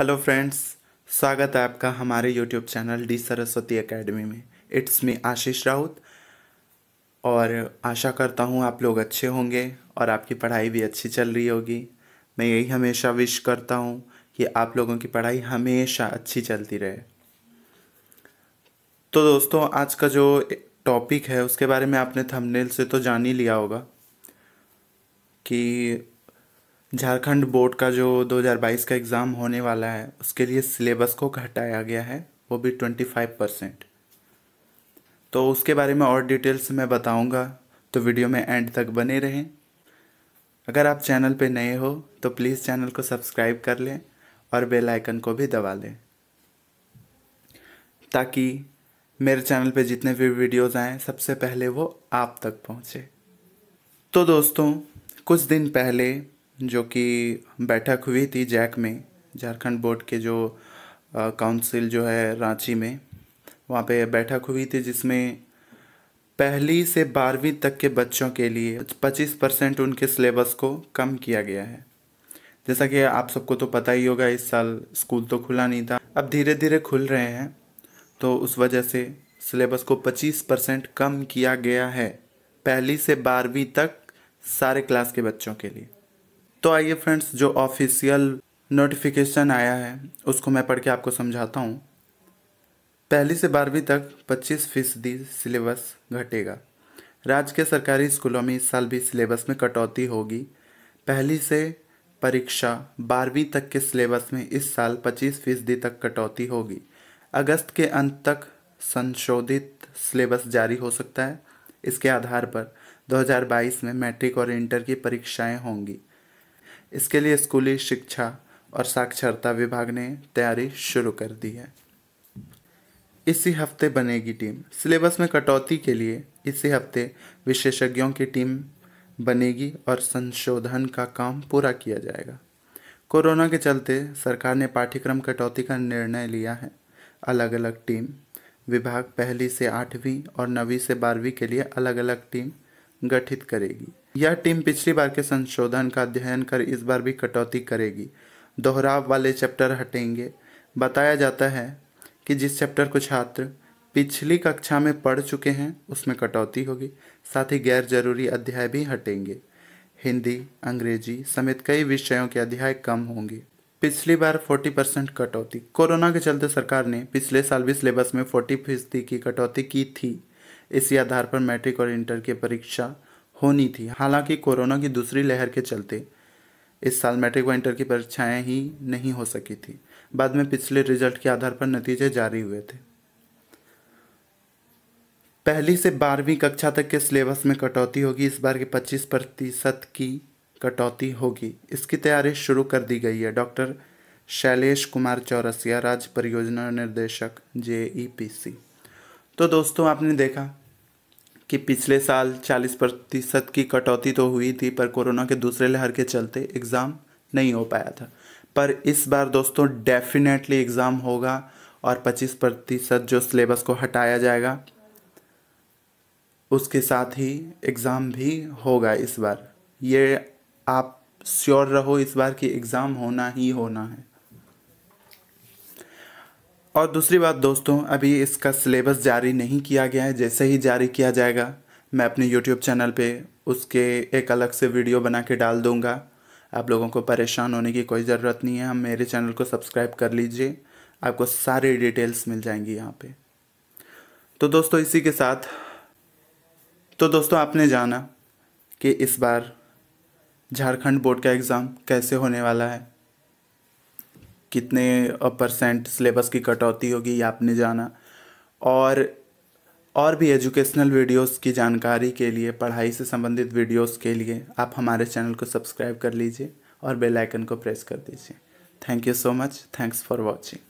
hello friends स्वागत है आपका हमारे YouTube channel D Saraswati academy में इट्स मी आशीष राउत और आशा करता हूँ आप लोग अच्छे होंगे और आपकी पढ़ाई भी अच्छी चल रही होगी मैं यही हमेशा विश करता हूँ कि आप लोगों की पढ़ाई हमेशा अच्छी चलती रहे तो दोस्तों आज का जो टॉपिक है उसके बारे में आपने थंबनेल से तो जान ही लिया होगा कि झारखंड बोर्ड का जो 2022 का एग्ज़ाम होने वाला है उसके लिए सिलेबस को घटाया गया है वो भी 25 परसेंट तो उसके बारे में और डिटेल्स मैं बताऊंगा तो वीडियो में एंड तक बने रहें अगर आप चैनल पे नए हो तो प्लीज़ चैनल को सब्सक्राइब कर लें और बेल आइकन को भी दबा लें ताकि मेरे चैनल पे जितने भी वीडियोस आएँ सबसे पहले वो आप तक पहुँचे तो दोस्तों कुछ दिन पहले जो कि बैठक हुई थी जैक में झारखंड बोर्ड के जो काउंसिल जो है रांची में वहाँ पे बैठक हुई थी जिसमें पहली से बारहवीं तक के बच्चों के लिए 25 परसेंट उनके सिलेबस को कम किया गया है जैसा कि आप सबको तो पता ही होगा इस साल स्कूल तो खुला नहीं था अब धीरे धीरे खुल रहे हैं तो उस वजह से सिलेबस को 25 परसेंट कम किया गया है पहली से बारहवीं तक सारे क्लास के बच्चों के लिए तो आइए फ्रेंड्स जो ऑफिशियल नोटिफिकेशन आया है उसको मैं पढ़ के आपको समझाता हूँ पहली से बारहवीं तक 25 फीसदी सिलेबस घटेगा राज्य के सरकारी स्कूलों में इस साल भी सिलेबस में कटौती होगी पहली से परीक्षा बारहवीं तक के सिलेबस में इस साल 25 फीसदी तक कटौती होगी अगस्त के अंत तक संशोधित सिलेबस जारी हो सकता है इसके आधार पर 2022 में मैट्रिक और इंटर की परीक्षाएं होंगी इसके लिए स्कूली शिक्षा और साक्षरता विभाग ने तैयारी शुरू कर दी है इसी हफ्ते बनेगी टीम सिलेबस में कटौती के लिए इसी हफ्ते विशेषज्ञों की टीम बनेगी और संशोधन का काम पूरा किया जाएगा कोरोना के चलते सरकार ने पाठ्यक्रम कटौती का निर्णय लिया है अलग अलग टीम विभाग पहली से आठवीं और नवीं से बारहवीं के लिए अलग अलग टीम गठित करेगी यह टीम पिछली बार के संशोधन का अध्ययन कर इस बार भी कटौती करेगी दोहराव वाले चैप्टर हटेंगे बताया जाता है कि जिस चैप्टर को छात्र पिछली कक्षा में पढ़ चुके हैं उसमें कटौती होगी साथ ही गैर जरूरी अध्याय भी हटेंगे हिंदी अंग्रेजी समेत कई विषयों के अध्याय कम होंगे पिछली बार 40 परसेंट कटौती कोरोना के चलते सरकार ने पिछले साल भी सिलेबस में 40 फीसदी की कटौती की थी इसी आधार पर मैट्रिक और इंटर की परीक्षा होनी थी हालांकि कोरोना की दूसरी लहर के चलते इस साल मैट्रिक व इंटर की परीक्षाएं ही नहीं हो सकी थी बाद में पिछले रिजल्ट के आधार पर नतीजे जारी हुए थे पहली से बारहवीं कक्षा तक के सिलेबस में कटौती होगी इस बार के 25 प्रतिशत की कटौती होगी इसकी तैयारी शुरू कर दी गई है डॉक्टर शैलेश कुमार चौरसिया राज्य परियोजना निर्देशक जे पी सी तो दोस्तों आपने देखा कि पिछले साल 40 प्रतिशत की कटौती तो हुई थी पर कोरोना के दूसरे लहर के चलते एग्ज़ाम नहीं हो पाया था पर इस बार दोस्तों डेफिनेटली एग्ज़ाम होगा और 25 प्रतिशत जो सिलेबस को हटाया जाएगा उसके साथ ही एग्ज़ाम भी होगा इस बार ये आप श्योर रहो इस बार कि एग्ज़ाम होना ही होना है और दूसरी बात दोस्तों अभी इसका सिलेबस जारी नहीं किया गया है जैसे ही जारी किया जाएगा मैं अपने यूट्यूब चैनल पे उसके एक अलग से वीडियो बना के डाल दूँगा आप लोगों को परेशान होने की कोई ज़रूरत नहीं है हम मेरे चैनल को सब्सक्राइब कर लीजिए आपको सारी डिटेल्स मिल जाएंगी यहाँ पे तो दोस्तों इसी के साथ तो दोस्तों आपने जाना कि इस बार झारखंड बोर्ड का एग्ज़ाम कैसे होने वाला है कितने परसेंट सिलेबस की कटौती होगी ये आपने जाना और और भी एजुकेशनल वीडियोस की जानकारी के लिए पढ़ाई से संबंधित वीडियोस के लिए आप हमारे चैनल को सब्सक्राइब कर लीजिए और बेल आइकन को प्रेस कर दीजिए thank you so much thanks for watching